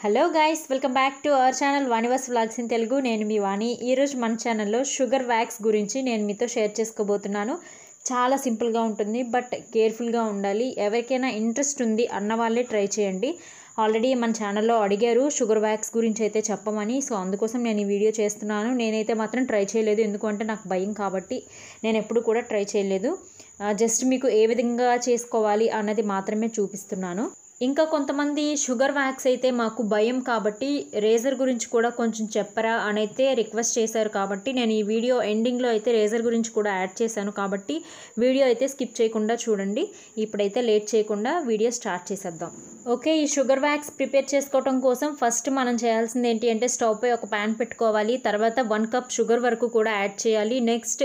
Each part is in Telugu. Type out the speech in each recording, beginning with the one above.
hello guys welcome back to our channel Vani's vlogs in Telugu నేను మీ వాణి ఈరోజు మన ఛానల్లో షుగర్ వ్యాక్స్ గురించి నేను మీతో షేర్ చేసుకోబోతున్నాను చాలా సింపుల్గా ఉంటుంది బట్ కేర్ఫుల్గా ఉండాలి ఎవరికైనా ఇంట్రెస్ట్ ఉంది అన్న వాళ్ళే ట్రై చేయండి ఆల్రెడీ మన ఛానల్లో అడిగారు షుగర్ వ్యాక్స్ గురించి అయితే చెప్పమని సో అందుకోసం నేను ఈ వీడియో చేస్తున్నాను నేనైతే మాత్రం ట్రై చేయలేదు ఎందుకంటే నాకు భయం కాబట్టి నేను ఎప్పుడు కూడా ట్రై చేయలేదు జస్ట్ uh, మీకు ఏ విధంగా చేసుకోవాలి అన్నది మాత్రమే చూపిస్తున్నాను ఇంకా కొంతమంది షుగర్ వ్యాక్స్ అయితే మాకు భయం కాబట్టి రేజర్ గురించి కూడా కొంచెం చెప్పరా అని అయితే రిక్వెస్ట్ చేశారు కాబట్టి నేను ఈ వీడియో ఎండింగ్లో అయితే రేజర్ గురించి కూడా యాడ్ చేశాను కాబట్టి వీడియో అయితే స్కిప్ చేయకుండా చూడండి ఇప్పుడైతే లేట్ చేయకుండా వీడియో స్టార్ట్ చేసేద్దాం ఓకే ఈ షుగర్ వ్యాక్స్ ప్రిపేర్ చేసుకోవటం కోసం ఫస్ట్ మనం చేయాల్సింది ఏంటి అంటే స్టవ్పై ఒక ప్యాన్ పెట్టుకోవాలి తర్వాత వన్ కప్ షుగర్ వరకు కూడా యాడ్ చేయాలి నెక్స్ట్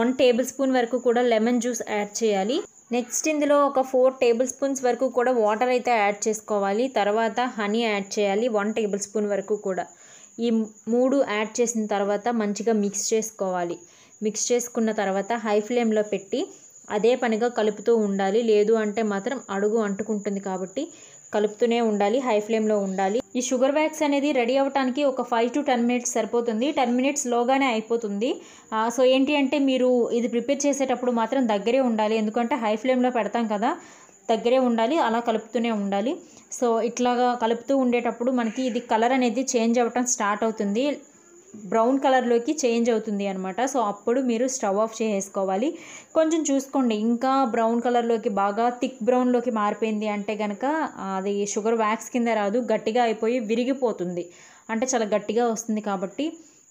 వన్ టేబుల్ స్పూన్ వరకు కూడా లెమన్ జ్యూస్ యాడ్ చేయాలి నెక్స్ట్ ఇందులో ఒక ఫోర్ టేబుల్ స్పూన్స్ వరకు కూడా వాటర్ అయితే యాడ్ చేసుకోవాలి తర్వాత హనీ యాడ్ చేయాలి వన్ టేబుల్ స్పూన్ వరకు కూడా ఈ మూడు యాడ్ చేసిన తర్వాత మంచిగా మిక్స్ చేసుకోవాలి మిక్స్ చేసుకున్న తర్వాత హై ఫ్లేమ్లో పెట్టి అదే పనిగా కలుపుతూ ఉండాలి లేదు అంటే మాత్రం అడుగు అంటుకుంటుంది కాబట్టి కలుపుతూనే ఉండాలి హై ఫ్లేమ్లో ఉండాలి ఈ షుగర్ వ్యాక్స్ అనేది రెడీ అవ్వడానికి ఒక ఫైవ్ టు టెన్ మినిట్స్ సరిపోతుంది టెన్ మినిట్స్ లోగానే అయిపోతుంది సో ఏంటి అంటే మీరు ఇది ప్రిపేర్ చేసేటప్పుడు మాత్రం దగ్గరే ఉండాలి ఎందుకంటే హై ఫ్లేమ్లో పెడతాం కదా దగ్గరే ఉండాలి అలా కలుపుతూనే ఉండాలి సో ఇట్లాగా కలుపుతూ ఉండేటప్పుడు మనకి ఇది కలర్ అనేది చేంజ్ అవ్వటం స్టార్ట్ అవుతుంది బ్రౌన్ కలర్లోకి చేంజ్ అవుతుంది అనమాట సో అప్పుడు మీరు స్టవ్ ఆఫ్ చేసుకోవాలి కొంచెం చూసుకోండి ఇంకా బ్రౌన్ కలర్లోకి బాగా థిక్ బ్రౌన్లోకి మారిపోయింది అంటే కనుక అది షుగర్ వ్యాక్స్ కింద రాదు గట్టిగా అయిపోయి విరిగిపోతుంది అంటే చాలా గట్టిగా వస్తుంది కాబట్టి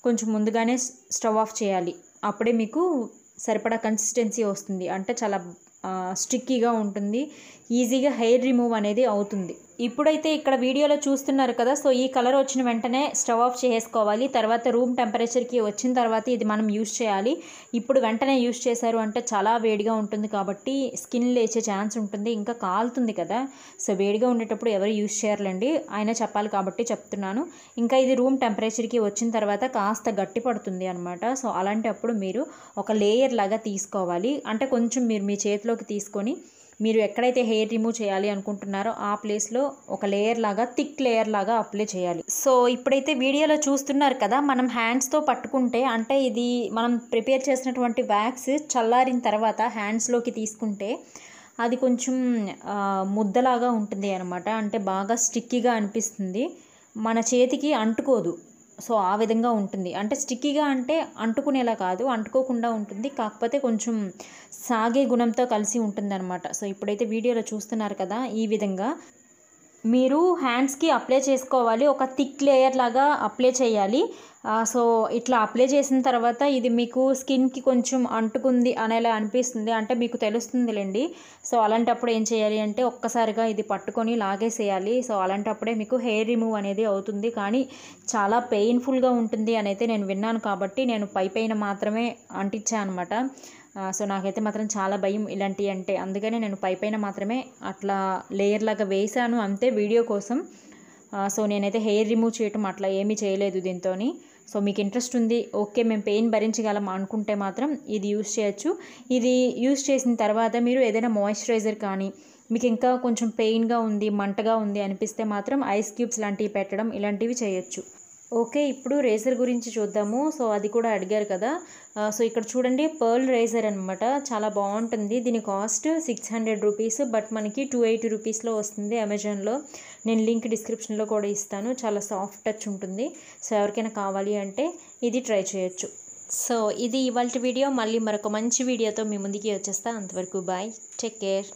కొంచెం ముందుగానే స్టవ్ ఆఫ్ చేయాలి అప్పుడే మీకు సరిపడా కన్సిస్టెన్సీ వస్తుంది అంటే చాలా స్టిక్కీగా ఉంటుంది ఈజీగా హెయిర్ రిమూవ్ అనేది అవుతుంది ఇప్పుడైతే ఇక్కడ వీడియోలో చూస్తున్నారు కదా సో ఈ కలర్ వచ్చిన వెంటనే స్టవ్ ఆఫ్ చేసుకోవాలి తర్వాత రూమ్ టెంపరేచర్కి వచ్చిన తర్వాత ఇది మనం యూజ్ చేయాలి ఇప్పుడు వెంటనే యూజ్ చేశారు అంటే చాలా వేడిగా ఉంటుంది కాబట్టి స్కిన్ లేచే ఛాన్స్ ఉంటుంది ఇంకా కాలుతుంది కదా సో వేడిగా ఉండేటప్పుడు ఎవరు యూజ్ చేయాలండి ఆయన చెప్పాలి కాబట్టి చెప్తున్నాను ఇంకా ఇది రూమ్ టెంపరేచర్కి వచ్చిన తర్వాత కాస్త గట్టి పడుతుంది అనమాట సో అలాంటప్పుడు మీరు ఒక లేయర్ లాగా తీసుకోవాలి అంటే కొంచెం మీరు మీ చేతిలోకి తీసుకొని మీరు ఎక్కడైతే హెయిర్ రిమూవ్ చేయాలి అనుకుంటున్నారో ఆ ప్లేస్లో ఒక లేయర్ లాగా థిక్ లేయర్ లాగా అప్లై చేయాలి సో ఇప్పుడైతే వీడియోలో చూస్తున్నారు కదా మనం హ్యాండ్స్తో పట్టుకుంటే అంటే ఇది మనం ప్రిపేర్ చేసినటువంటి వ్యాక్స్ చల్లారిన తర్వాత హ్యాండ్స్లోకి తీసుకుంటే అది కొంచెం ముద్దలాగా ఉంటుంది అనమాట అంటే బాగా స్టిక్కీగా అనిపిస్తుంది మన చేతికి అంటుకోదు సో ఆ విధంగా ఉంటుంది అంటే స్టిక్కీగా అంటే అంటుకునేలా కాదు అంటుకోకుండా ఉంటుంది కాకపోతే కొంచెం సాగే గుణంతో కలిసి ఉంటుంది సో ఇప్పుడైతే వీడియోలో చూస్తున్నారు కదా ఈ విధంగా మీరు హ్యాండ్స్కి అప్లై చేసుకోవాలి ఒక థిక్ లేయర్ లాగా అప్లై చేయాలి సో ఇట్లా అప్లై చేసిన తర్వాత ఇది మీకు స్కిన్కి కొంచెం అంటుకుంది అనేలా అనిపిస్తుంది అంటే మీకు తెలుస్తుందిలేండి సో అలాంటప్పుడు ఏం చేయాలి అంటే ఒక్కసారిగా ఇది పట్టుకొని లాగేసేయాలి సో అలాంటప్పుడే మీకు హెయిర్ రిమూవ్ అనేది అవుతుంది కానీ చాలా పెయిన్ఫుల్గా ఉంటుంది అని అయితే నేను విన్నాను కాబట్టి నేను పై మాత్రమే అంటించాను అనమాట సో నాకైతే మాత్రం చాలా భయం ఇలాంటివి అంటే అందుకనే నేను పై పైన మాత్రమే అట్లా లేయర్ లాగా వేశాను అంతే వీడియో కోసం సో నేనైతే హెయిర్ రిమూవ్ చేయటం అట్లా ఏమీ చేయలేదు దీంతో సో మీకు ఇంట్రెస్ట్ ఉంది ఓకే మేము పెయిన్ భరించగలం అనుకుంటే మాత్రం ఇది యూస్ చేయొచ్చు ఇది యూస్ చేసిన తర్వాత మీరు ఏదైనా మాయిశ్చరైజర్ కానీ మీకు ఇంకా కొంచెం పెయిన్గా ఉంది మంటగా ఉంది అనిపిస్తే మాత్రం ఐస్ క్యూబ్స్ లాంటివి పెట్టడం ఇలాంటివి చేయొచ్చు ఓకే ఇప్పుడు రేజర్ గురించి చూద్దాము సో అది కూడా అడిగారు కదా సో ఇక్కడ చూడండి పర్ల్ రేజర్ అనమాట చాలా బాగుంటుంది దీని cost six hundred rupees but మనకి టూ ఎయిటీ రూపీస్లో వస్తుంది అమెజాన్లో నేను లింక్ డిస్క్రిప్షన్లో కూడా ఇస్తాను చాలా సాఫ్ట్ టచ్ ఉంటుంది సో ఎవరికైనా కావాలి అంటే ఇది ట్రై చేయొచ్చు సో ఇది ఇవాళ వీడియో మళ్ళీ మరొక మంచి వీడియోతో మీ ముందుకి వచ్చేస్తా అంతవరకు బాయ్ టేక్ కేర్